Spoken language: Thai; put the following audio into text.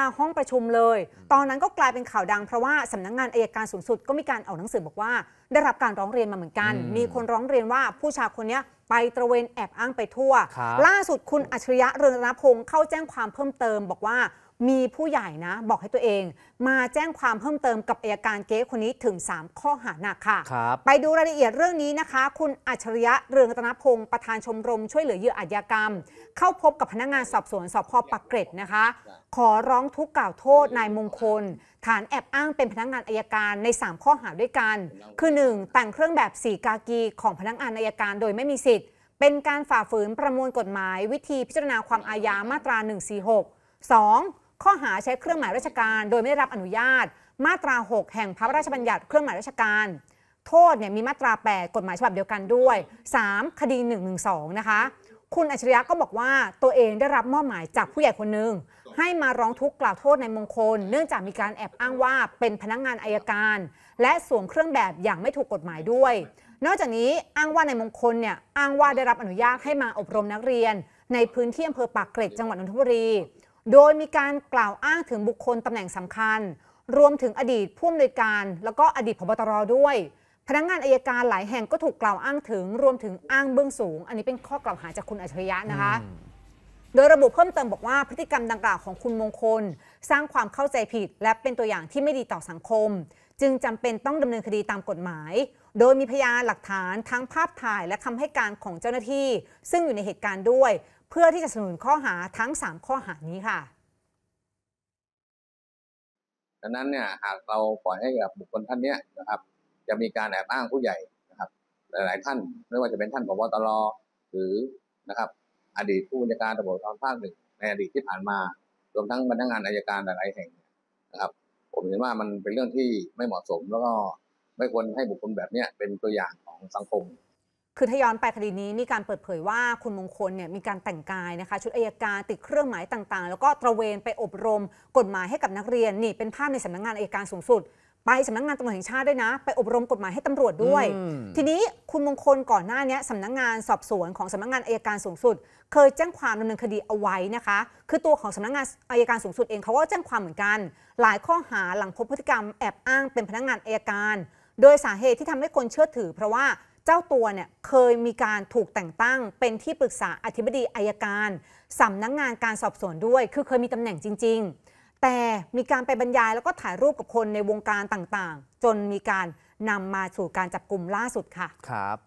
าห้องประชุมเลย ตอนนั้นก็กลายเป็นข่าวดังเพราะว่าสำนักงงานอายการสูงสุด ก็มีการออกหนังสือบอกว่า ได้รับการร้องเรียนมาเหมือนกัน มีคนร้องเรียนว่าผู้ชายคนนี้ไปตระเวนแอบอ้างไปทั่ว ล่าสุดคุณอัจฉริยะเรืองรัพงศ์เข้าแจ้งความเพิ่มเติม บอกว่ามีผู้ใหญ่นะ บอกให้ตัวเอง มาแจ้งความเพิ่มเติมกับอายการเก๊คนนี้ถึง 3 ข้อหาหนักค่ะไปดูรายละเอียดเรื่องนี้นะคะ คุณอัจฉริยะ เรืองตนพงศ์ประธานชมรมช่วยเหลือเหยื่ออาญากรรม เข้าพบกับพนักงงานสอบสวนสพปักเกร็ดนะคะ ขอร้องทุกกล่าวโทษนายมงคล ฐานแอบอ้างเป็นพนักงงานอายการใน 3 ข้อหาด้วยกันคือ 1. แต่งเครื่องแบบสีกากีของพนักงงานอายการโดยไม่มีสิทธิ์ เป็นการฝ่าฝืนประมวลกฎหมายวิธีพิจารณาความอาญามาตรา 146 2. ข้อหาใช้เครื่องหมายราชการโดยไม่ได้รับอนุญาต มาตรา 6 แห่งพระราชบัญญัติเครื่องหมายราชการ โทษเนี่ยมีมาตรา 8กฎหมายฉบับเดียวกันด้วย 3 คดี1นึนะคะ คุณอัจฉริยะก็บอกว่าตัวเองได้รับมอบหมายจากผู้ใหญ่คนหนึ่ง ให้มาร้องทุกข์กล่าวโทษในมงคล เนื่องจากมีการแอบอ้างว่าเป็นพนักงงานอายการ และสวมเครื่องแบบอย่างไม่ถูกกฎหมายด้วย นอกจากนี้อ้างว่าในมงคลเนี่ยอ้างว่าได้รับอนุญาตให้มาอบรมนักเรียน ในพื้นที่อำเภอปากเกร็ดจังหวัดนนทบุรีโดยมีการกล่าวอ้างถึงบุคคลตำแหน่งสำคัญ รวมถึงอดีตผู้อำนวยการ แล้วก็อดีตพบตรด้วย พนักงงานอายการหลายแห่งก็ถูกกล่าวอ้างถึง รวมถึงอ้างเบื้องสูง อันนี้เป็นข้อกล่าวหาจากคุณอัจฉริยะนะคะ โดยระบุเพิ่มเติมบอกว่าพฤติกรรมดังกล่าวของคุณมงคล สร้างความเข้าใจผิด และเป็นตัวอย่างที่ไม่ดีต่อสังคม จึงจำเป็นต้องดำเนินคดีตามกฎหมาย โดยมีพยานหลักฐานทั้งภาพถ่ายและคำให้การของเจ้าหน้าที่ ซึ่งอยู่ในเหตุการณ์ด้วยเพื่อที่จะสนุนข้อหาทั้ง 3 ข้อหานี้ค่ะ ดังนั้นเนี่ยหากเราปล่อยให้กับบุคคลท่านเนี้ยนะครับ จะมีการแอบอ้างผู้ใหญ่นะครับ หลาย ๆ ท่านไม่ว่าจะเป็นท่านผบตรหรือนะครับ อดีตผู้บัญชาการตำรวจอภาคหนึ่งในอดีตที่ผ่านมารวมทั้งรรดางานอายการหลายๆแห่งนะครับ ผมเห็นว่ามันเป็นเรื่องที่ไม่เหมาะสม แล้วก็ไม่ควรให้บุคคลแบบเนี้ยเป็นตัวอย่างของสังคมคือทย้อนไปคดีนี้มีการเปิดเผยว่าคุณมงคลเนี่ยมีการแต่งกายนะคะ ชุดอายการติดเครื่องหมายต่างๆ แล้วก็ตระเวนไปอบรมกฎหมายให้กับนักเรียนนี่เป็นภาพในสำนักงงานอายการสูงสุด ไปสำนักงงานตำรวจแห่งชาติด้วยนะ ไปอบรมกฎหมายให้ตำรวจด้วย ทีนี้คุณมงคลก่อนหน้านี้สำนักงงานสอบสวนของสำนักงงานอายการสูงสุด เคยแจ้งความดำเนินคดีเอาไว้นะคะ คือตัวของสำนักงงานอายการสูงสุดเอง เขาก็แจ้งความเหมือนกัน หลายข้อหาหลังพบพฤติกรรมแอบอ้าง เป็นพนักงงานอายการ โดยสาเหตุที่ทำให้คนเชื่อถือเพราะว่าเจ้าตัวเนี่ยเคยมีการถูกแต่งตั้ง เป็นที่ปรึกษาอธิบดีอายการ สำนักงงานการสอบสวนด้วย คือเคยมีตำแหน่งจริง ๆ แต่มีการไปบรรยายแล้วก็ถ่ายรูปกับคนในวงการต่างๆ จนมีการนำมาสู่การจับกลุ่มล่าสุดค่ะ ครับ